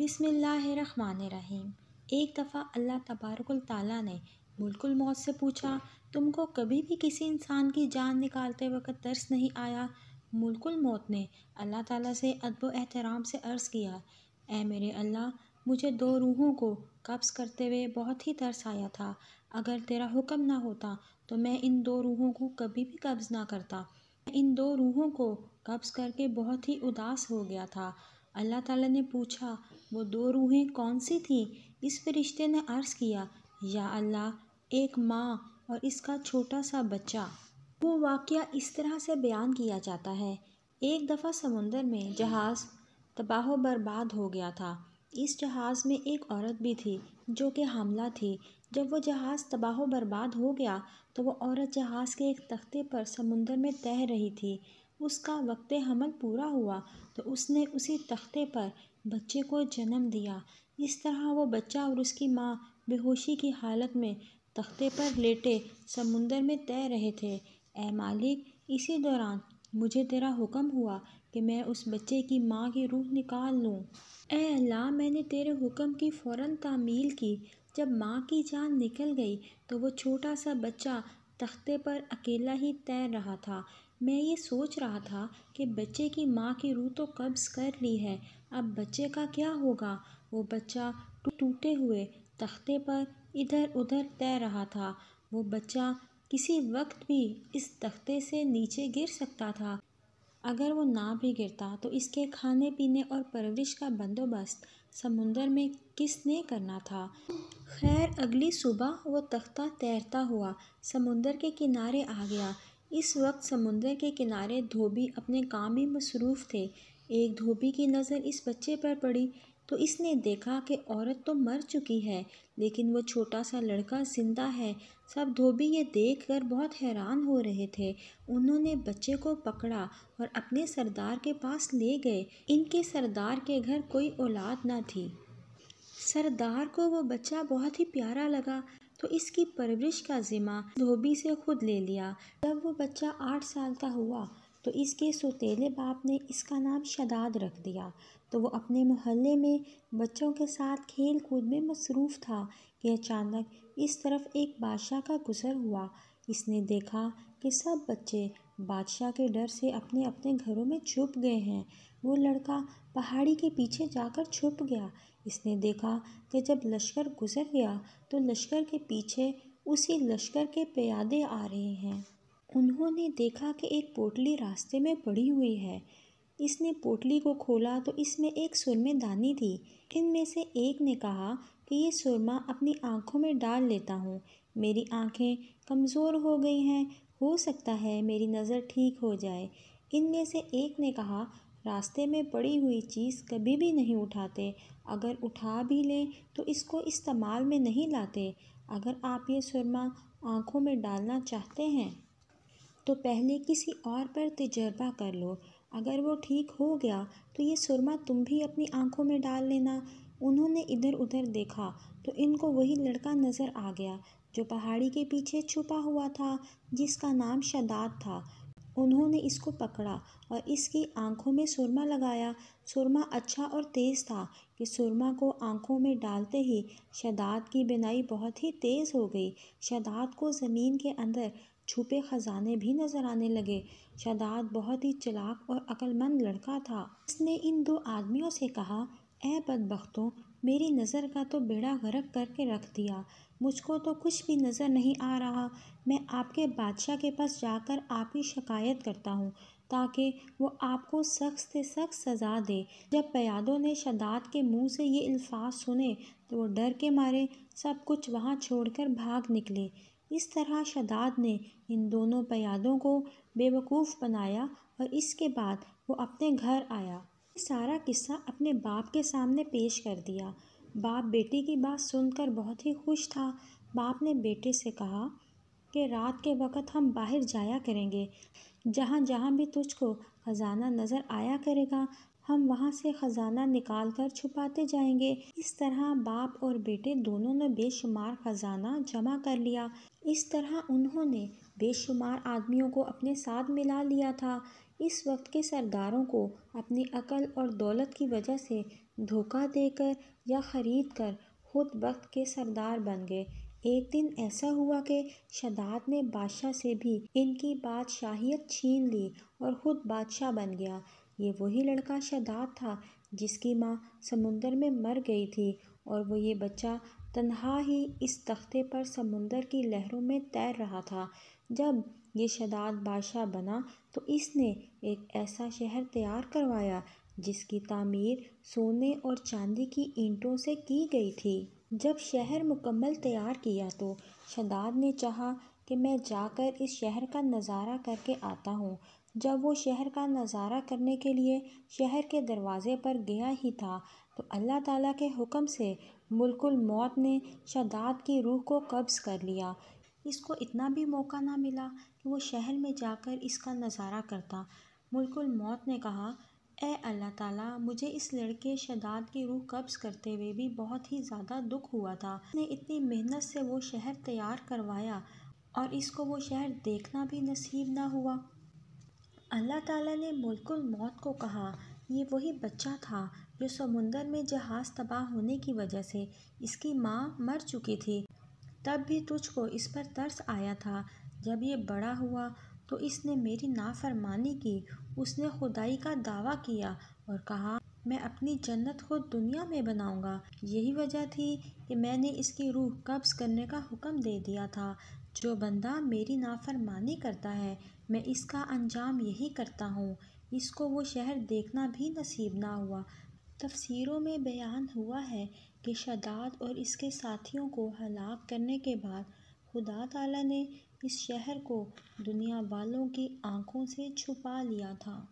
बिसमीम एक दफ़ा अल्लाह तबारकुल ताला ने मुल्कुल मौत से पूछा तुमको कभी भी किसी इंसान की जान निकालते वक्त तरस नहीं आया मुल्कुल मौत ने अल्लाह ताला से अदब एहतराम से अर्ज़ किया ए मेरे अल्लाह मुझे दो रूहों को कब्ज़ करते हुए बहुत ही तरस आया था अगर तेरा हुक्म ना होता तो मैं इन दो रूहों को कभी भी कब्ज़ ना करता इन दो रूहों को कब्ज़ करके बहुत ही उदास हो गया था अल्लाह ताला ने पूछा वो दो रूहें कौन सी थीं इस फरिश्ते ने अर्ज़ किया या अल्लाह एक माँ और इसका छोटा सा बच्चा वो वाक़ इस तरह से बयान किया जाता है एक दफ़ा समुंदर में जहाज़ तबाह बर्बाद हो गया था इस जहाज़ में एक औरत भी थी जो कि हमला थी जब वो जहाज़ तबाह बर्बाद हो गया तो वो औरत जहाज़ के एक तख्ते पर समुंदर में तैर रही थी उसका वक्त हमल पूरा हुआ तो उसने उसी तख्ते पर बच्चे को जन्म दिया इस तरह वो बच्चा और उसकी माँ बेहोशी की हालत में तख्ते पर लेटे समुंदर में तैर रहे थे ए मालिक इसी दौरान मुझे तेरा हुक्म हुआ कि मैं उस बच्चे की माँ की रूह निकाल लूँ ए अल्लाह मैंने तेरे हुक्म की फ़ौर तामील की जब माँ की जान निकल गई तो वो छोटा सा बच्चा तख्ते पर अकेला ही तैर रहा था मैं ये सोच रहा था कि बच्चे की माँ की रूह तो कब्ज़ कर ली है अब बच्चे का क्या होगा वो बच्चा टूटे हुए तख्ते पर इधर उधर तैर रहा था वो बच्चा किसी वक्त भी इस तख्ते से नीचे गिर सकता था अगर वो ना भी गिरता तो इसके खाने पीने और परवरिश का बंदोबस्त समुंदर में किसने करना था खैर अगली सुबह वो तख्ता तैरता हुआ समुंदर के किनारे आ गया इस वक्त समुद्र के किनारे धोबी अपने काम में मसरूफ़ थे एक धोबी की नज़र इस बच्चे पर पड़ी तो इसने देखा कि औरत तो मर चुकी है लेकिन वो छोटा सा लड़का ज़िंदा है सब धोबी ये देख कर बहुत हैरान हो रहे थे उन्होंने बच्चे को पकड़ा और अपने सरदार के पास ले गए इनके सरदार के घर कोई औलाद ना थी सरदार को वो बच्चा बहुत ही प्यारा लगा तो इसकी परवरिश का ज़िम्मा धोबी से खुद ले लिया जब वो बच्चा आठ साल का हुआ तो इसके सोतेले बाप ने इसका नाम शदाद रख दिया तो वो अपने मोहल्ले में बच्चों के साथ खेल कूद में मसरूफ़ था कि अचानक इस तरफ एक बादशाह का गुज़र हुआ इसने देखा कि सब बच्चे बादशाह के डर से अपने अपने घरों में छुप गए हैं वो लड़का पहाड़ी के पीछे जाकर छुप गया इसने देखा कि जब लश्कर गुजर गया तो लश्कर के पीछे उसी लश्कर के प्यादे आ रहे हैं उन्होंने देखा कि एक पोटली रास्ते में पड़ी हुई है इसने पोटली को खोला तो इसमें एक सुरमे दानी थी इनमें से एक ने कहा कि ये सुरमा अपनी आँखों में डाल लेता हूँ मेरी आँखें कमज़ोर हो गई हैं हो सकता है मेरी नज़र ठीक हो जाए इनमें से एक ने कहा रास्ते में पड़ी हुई चीज़ कभी भी नहीं उठाते अगर उठा भी लें तो इसको इस्तेमाल में नहीं लाते अगर आप ये सुरमा आँखों में डालना चाहते हैं तो पहले किसी और पर तजर्बा कर लो अगर वो ठीक हो गया तो ये सुरमा तुम भी अपनी आँखों में डाल लेना उन्होंने इधर उधर देखा तो इनको वही लड़का नज़र आ गया जो पहाड़ी के पीछे छुपा हुआ था जिसका नाम शदाद था उन्होंने इसको पकड़ा और इसकी आंखों में सुरमा लगाया सुरमा अच्छा और तेज़ था कि सुरमा को आंखों में डालते ही शदात की बिनाई बहुत ही तेज़ हो गई शदात को ज़मीन के अंदर छुपे ख़जाने भी नज़र आने लगे शदात बहुत ही चलाक और अक्लमंद लड़का था इसने इन दो आदमियों से कहा ए बदबख्तों मेरी नज़र का तो बेड़ा गरक करके रख दिया मुझको तो कुछ भी नज़र नहीं आ रहा मैं आपके बादशाह के पास जाकर आपकी शिकायत करता हूँ ताकि वो आपको सख्त से सख्त सज़ा दे जब प्यादों ने शदाद के मुंह से ये अल्फाज सुने तो वो डर के मारे सब कुछ वहाँ छोड़कर भाग निकले इस तरह शदाद ने इन दोनों प्यादों को बेवकूफ़ बनाया और इसके बाद वो अपने घर आया सारा किस्सा अपने बाप के सामने पेश कर दिया बाप बेटी की बात सुनकर बहुत ही खुश था बाप ने बेटे से कहा कि रात के वक़्त हम बाहर जाया करेंगे जहाँ जहाँ भी तुझको ख़ज़ाना नज़र आया करेगा हम वहाँ से ख़ज़ाना निकाल कर छुपाते जाएंगे इस तरह बाप और बेटे दोनों ने बेशुमार ख़ज़ाना जमा कर लिया इस तरह उन्होंने बेशुमार आदमियों को अपने साथ मिला लिया था इस वक्त के सरदारों को अपनी अकल और दौलत की वजह से धोखा देकर या ख़रीद कर खुद वक्त के सरदार बन गए एक दिन ऐसा हुआ कि शदाद ने बादशाह से भी इनकी बादशाहियत छीन ली और ख़ुद बादशाह बन गया ये वही लड़का शदाद था जिसकी माँ समुंदर में मर गई थी और वो ये बच्चा तन्हा ही इस तख्ते पर समुंदर की लहरों में तैर रहा था जब ये शदाद बादशाह बना तो इसने एक ऐसा शहर तैयार करवाया जिसकी तामीर सोने और चांदी की ईंटों से की गई थी जब शहर मुकम्मल तैयार किया तो शदाद ने चाहा कि मैं जाकर इस शहर का नज़ारा करके आता हूँ जब वो शहर का नज़ारा करने के लिए शहर के दरवाज़े पर गया ही था तो अल्लाह ताला के हुक्म से मुल्कुल मौत ने शदाद की रूह को कब्ज़ कर लिया इसको इतना भी मौका ना मिला कि वो शहर में जाकर इसका नज़ारा करता मुल्कुल मौत ने कहा ए अल्लाह ताला मुझे इस लड़के शदाद की रूह कब्ज़ करते हुए भी बहुत ही ज़्यादा दुख हुआ था उसने इतनी मेहनत से वो शहर तैयार करवाया और इसको वो शहर देखना भी नसीब ना हुआ अल्लाह ताला ने मुल्कुल मौत को कहा ये वही बच्चा था जो समुंदर में जहाज़ तबाह होने की वजह से इसकी माँ मर चुकी थी तब भी तुझको इस पर तरस आया था जब ये बड़ा हुआ तो इसने मेरी नाफरमानी की उसने खुदाई का दावा किया और कहा मैं अपनी जन्नत खुद दुनिया में बनाऊंगा यही वजह थी कि मैंने इसकी रूह कब्ज़ करने का हुक्म दे दिया था जो बंदा मेरी नाफरमानी करता है मैं इसका अंजाम यही करता हूँ इसको वो शहर देखना भी नसीब ना हुआ तफ़सीरों में बयान हुआ है कि शदाद और इसके साथियों को हलाक करने के बाद खुदा तला ने इस शहर को दुनिया वालों की आँखों से छुपा लिया था